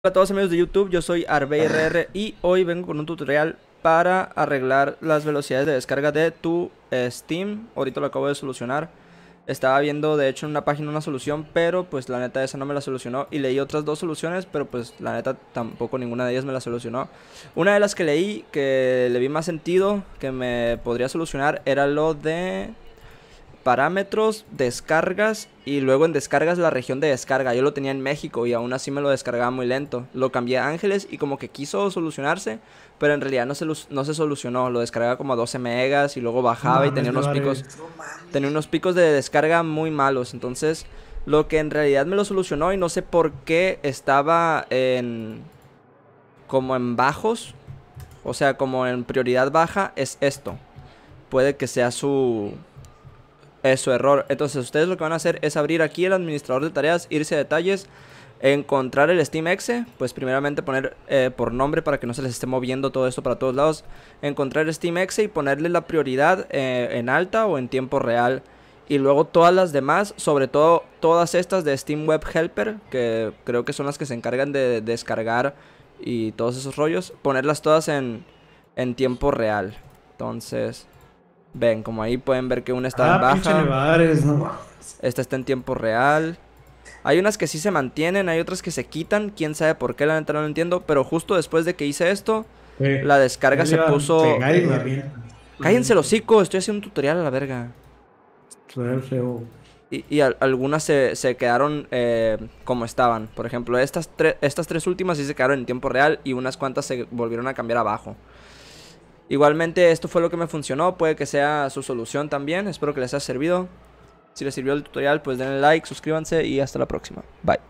Hola a todos amigos de YouTube, yo soy ArbeyRR ah. y hoy vengo con un tutorial para arreglar las velocidades de descarga de tu eh, Steam. Ahorita lo acabo de solucionar. Estaba viendo de hecho en una página una solución, pero pues la neta esa no me la solucionó. Y leí otras dos soluciones, pero pues la neta tampoco ninguna de ellas me la solucionó. Una de las que leí, que le vi más sentido, que me podría solucionar, era lo de parámetros, descargas y luego en descargas la región de descarga. Yo lo tenía en México y aún así me lo descargaba muy lento. Lo cambié a Ángeles y como que quiso solucionarse, pero en realidad no se, no se solucionó. Lo descargaba como a 12 megas y luego bajaba y tenía unos picos. tenía unos picos de descarga muy malos. Entonces, lo que en realidad me lo solucionó y no sé por qué estaba en. como en bajos. O sea, como en prioridad baja es esto. Puede que sea su es su error. Entonces ustedes lo que van a hacer es abrir aquí el administrador de tareas, irse a detalles, encontrar el Steam Exe, pues primeramente poner eh, por nombre para que no se les esté moviendo todo esto para todos lados, encontrar el Steam Exe y ponerle la prioridad eh, en alta o en tiempo real. Y luego todas las demás, sobre todo todas estas de Steam Web Helper, que creo que son las que se encargan de descargar y todos esos rollos, ponerlas todas en, en tiempo real. Entonces, Ven, como ahí pueden ver que una está en ah, baja. Esta está en tiempo real. Hay unas que sí se mantienen, hay otras que se quitan. Quién sabe por qué, la neta no lo entiendo. Pero justo después de que hice esto, la descarga se puso. cállense los hocico, estoy haciendo un tutorial a la verga. Y, y algunas se, quedaron eh, como estaban. Por ejemplo, estas, estas tres últimas sí se quedaron en tiempo real y unas cuantas se volvieron a cambiar abajo. Igualmente esto fue lo que me funcionó, puede que sea su solución también, espero que les haya servido. Si les sirvió el tutorial pues denle like, suscríbanse y hasta la próxima. Bye.